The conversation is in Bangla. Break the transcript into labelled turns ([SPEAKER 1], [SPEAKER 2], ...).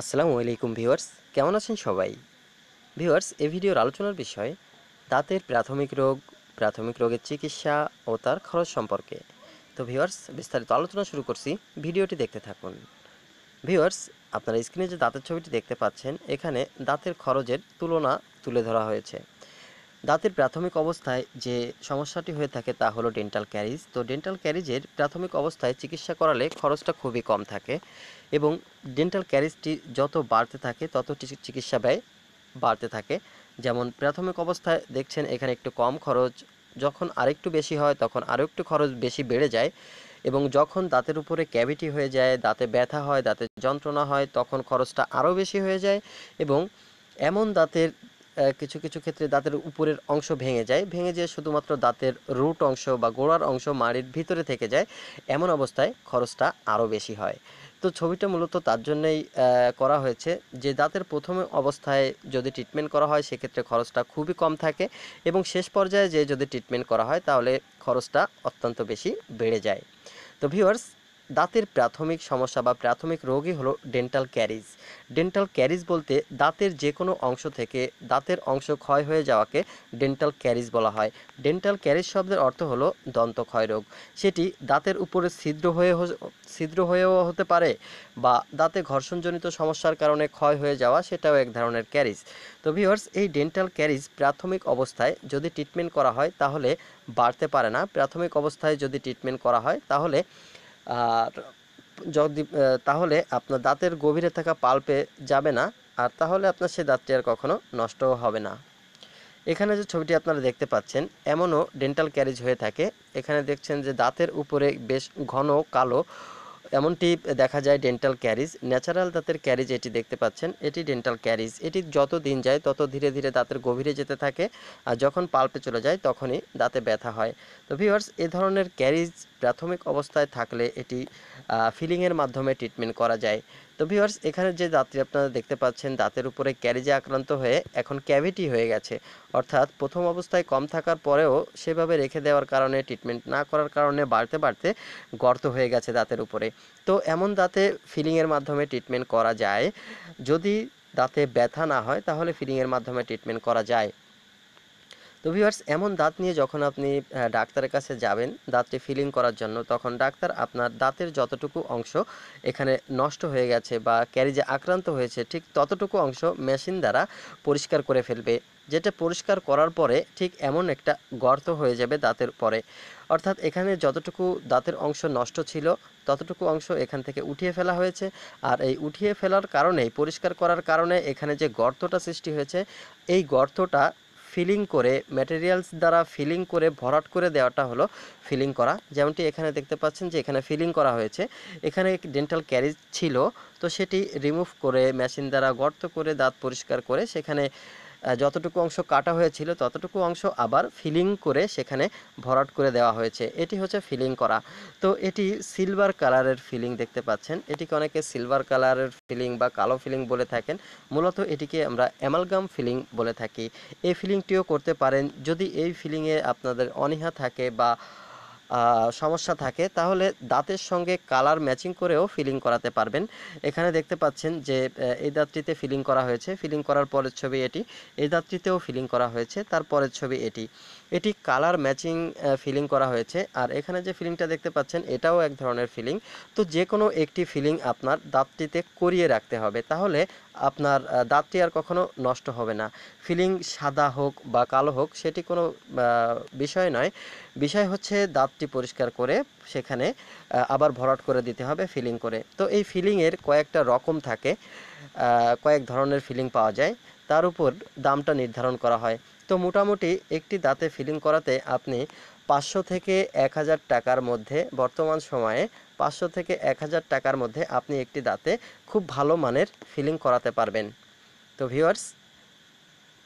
[SPEAKER 1] আসসালামু আলাইকুম ভিউয়ার্স কেমন আছেন সবাই ভিউয়ার্স এ ভিডিওর আলোচনার বিষয় দাঁতের প্রাথমিক রোগ প্রাথমিক রোগের চিকিৎসা ও তার খরচ সম্পর্কে তো ভিউয়ার্স বিস্তারিত আলোচনা শুরু করছি ভিডিওটি দেখতে থাকুন ভিউয়ার্স আপনারা স্ক্রিনে যে দাঁতের ছবিটি দেখতে পাচ্ছেন এখানে দাঁতের খরচের তুলনা তুলে ধরা হয়েছে দাঁতের প্রাথমিক অবস্থায় যে সমস্যাটি হয়ে থাকে তা হলো ডেন্টাল ক্যারিজ তো ডেন্টাল ক্যারিজের প্রাথমিক অবস্থায় চিকিৎসা করালে খরচটা খুবই কম থাকে এবং ডেন্টাল ক্যারিজটি যত বাড়তে থাকে তত চিকিৎসা ব্যয় বাড়তে থাকে যেমন প্রাথমিক অবস্থায় দেখছেন এখানে একটু কম খরচ যখন আরেকটু বেশি হয় তখন আরও একটু খরচ বেশি বেড়ে যায় এবং যখন দাঁতের উপরে ক্যাভিটি হয়ে যায় দাঁতে ব্যথা হয় দাঁতে যন্ত্রণা হয় তখন খরচটা আরও বেশি হয়ে যায় এবং এমন দাঁতের কিছু কিছু ক্ষেত্রে দাঁতের উপরের অংশ ভেঙে যায় ভেঙে যেয়ে শুধুমাত্র দাঁতের রুট অংশ বা গোড়ার অংশ মাড়ির ভিতরে থেকে যায় এমন অবস্থায় খরচটা আরও বেশি হয় তো ছবিটা মূলত তার জন্যই করা হয়েছে যে দাঁতের প্রথম অবস্থায় যদি ট্রিটমেন্ট করা হয় সেক্ষেত্রে খরচটা খুবই কম থাকে এবং শেষ পর্যায়ে যে যদি ট্রিটমেন্ট করা হয় তাহলে খরচটা অত্যন্ত বেশি বেড়ে যায় তো ভিউয়ার্স দাঁতের প্রাথমিক সমস্যা বা প্রাথমিক রোগই হলো ডেন্টাল ক্যারিজ ডেন্টাল ক্যারিজ বলতে দাঁতের যে কোনো অংশ থেকে দাঁতের অংশ ক্ষয় হয়ে যাওয়াকে ডেন্টাল ক্যারিজ বলা হয় ডেন্টাল ক্যারিজ শব্দের অর্থ হলো দন্তক্ষয় রোগ সেটি দাঁতের উপরে ছিদ্র হয়ে ছিদ্র হয়েও হতে পারে বা দাঁতে ঘর্ষণজনিত সমস্যার কারণে ক্ষয় হয়ে যাওয়া সেটাও এক ধরনের ক্যারিজ তো ভিওর্স এই ডেন্টাল ক্যারিজ প্রাথমিক অবস্থায় যদি ট্রিটমেন্ট করা হয় তাহলে বাড়তে পারে না প্রাথমিক অবস্থায় যদি ট্রিটমেন্ট করা হয় তাহলে আর যদি তাহলে আপনার দাঁতের গভীরে থাকা পাল্পে যাবে না আর তাহলে আপনার সে দাঁতটি আর কখনো নষ্টও হবে না এখানে যে ছবিটি আপনারা দেখতে পাচ্ছেন এমনও ডেন্টাল ক্যারিজ হয়ে থাকে এখানে দেখছেন যে দাঁতের উপরে বেশ ঘন কালো এমনটি দেখা যায় ডেন্টাল ক্যারিজ ন্যাচারাল দাঁতের ক্যারিজ এটি দেখতে পাচ্ছেন এটি ডেন্টাল ক্যারিজ এটি যত দিন যায় তত ধীরে ধীরে দাঁতের গভীরে যেতে থাকে আর যখন পাল্পে চলে যায় তখনই দাঁতে ব্যথা হয় তো ভিওয়ার্স এ ধরনের ক্যারিজ প্রাথমিক অবস্থায় থাকলে এটি ফিলিংয়ের মাধ্যমে ট্রিটমেন্ট করা যায় তো ভিউয়ার্স এখানে যে দাঁতটি আপনারা দেখতে পাচ্ছেন দাঁতের উপরে ক্যারিজে আক্রান্ত হয়ে এখন ক্যাভিটি হয়ে গেছে অর্থাৎ প্রথম অবস্থায় কম থাকার পরেও সেভাবে রেখে দেওয়ার কারণে ট্রিটমেন্ট না করার কারণে বাড়তে বাড়তে গর্ত হয়ে গেছে দাঁতের উপরে তো এমন দাঁতে ফিলিংয়ের মাধ্যমে ট্রিটমেন্ট করা যায় যদি দাঁতে ব্যথা না হয় তাহলে ফিলিংয়ের মাধ্যমে ট্রিটমেন্ট করা যায় তো ভিউয়ার্স এমন দাঁত নিয়ে যখন আপনি ডাক্তারের কাছে যাবেন দাঁতটি ফিলিং করার জন্য তখন ডাক্তার আপনার দাঁতের যতটুকু অংশ এখানে নষ্ট হয়ে গেছে বা ক্যারিজে আক্রান্ত হয়েছে ঠিক ততটুকু অংশ মেশিন দ্বারা পরিষ্কার করে ফেলবে যেটা পরিষ্কার করার পরে ঠিক এমন একটা গর্ত হয়ে যাবে দাঁতের পরে অর্থাৎ এখানে যতটুকু দাঁতের অংশ নষ্ট ছিল ততটুকু অংশ এখান থেকে উঠিয়ে ফেলা হয়েছে আর এই উঠিয়ে ফেলার কারণেই পরিষ্কার করার কারণে এখানে যে গর্তটা সৃষ্টি হয়েছে এই গর্তটা ফিলিং করে ম্যাটেরিয়ালস দ্বারা ফিলিং করে ভরাট করে দেওয়াটা হলো ফিলিং করা যেমনটি এখানে দেখতে পাচ্ছেন যে এখানে ফিলিং করা হয়েছে এখানে ডেন্টাল ক্যারিজ ছিল তো সেটি রিমুভ করে মেশিন দ্বারা গর্ত করে দাঁত পরিষ্কার করে সেখানে যতটুকু অংশ কাটা হয়েছিল ততটুকু অংশ আবার ফিলিং করে সেখানে ভরাট করে দেওয়া হয়েছে এটি হচ্ছে ফিলিং করা তো এটি সিলভার কালারের ফিলিং দেখতে পাচ্ছেন এটিকে অনেকে সিলভার কালারের ফিলিং বা কালো ফিলিং বলে থাকেন মূলত এটিকে আমরা অ্যামালগাম ফিলিং বলে থাকি এই ফিলিংটিও করতে পারেন যদি এই ফিলিংয়ে আপনাদের অনীহা থাকে বা সমস্যা থাকে তাহলে দাঁতের সঙ্গে কালার ম্যাচিং করেও ফিলিং করাতে পারবেন এখানে দেখতে পাচ্ছেন যে এই দাঁতটিতে ফিলিং করা হয়েছে ফিলিং করার পরের ছবি এটি এই দাঁতটিতেও ফিলিং করা হয়েছে তার পরের ছবি এটি এটি কালার ম্যাচিং ফিলিং করা হয়েছে আর এখানে যে ফিলিংটা দেখতে পাচ্ছেন এটাও এক ধরনের ফিলিং তো যে কোনো একটি ফিলিং আপনার দাঁতটিতে করিয়ে রাখতে হবে তাহলে আপনার দাঁতটি আর কখনো নষ্ট হবে না ফিলিং সাদা হোক বা কালো হোক সেটি কোনো বিষয় নয় বিষয় হচ্ছে দাঁতটি পরিষ্কার করে সেখানে আবার ভরাট করে দিতে হবে ফিলিং করে তো এই ফিলিংয়ের কয়েকটা রকম থাকে কয়েক ধরনের ফিলিং পাওয়া যায় তার উপর দামটা নির্ধারণ করা হয় তো মোটামুটি একটি দাঁতে ফিলিং করাতে আপনি পাঁচশো থেকে এক হাজার টাকার মধ্যে বর্তমান সময়ে পাঁচশো থেকে এক হাজার টাকার মধ্যে আপনি একটি দাঁতে খুব ভালো মানের ফিলিং করাতে পারবেন তো ভিওয়ার্স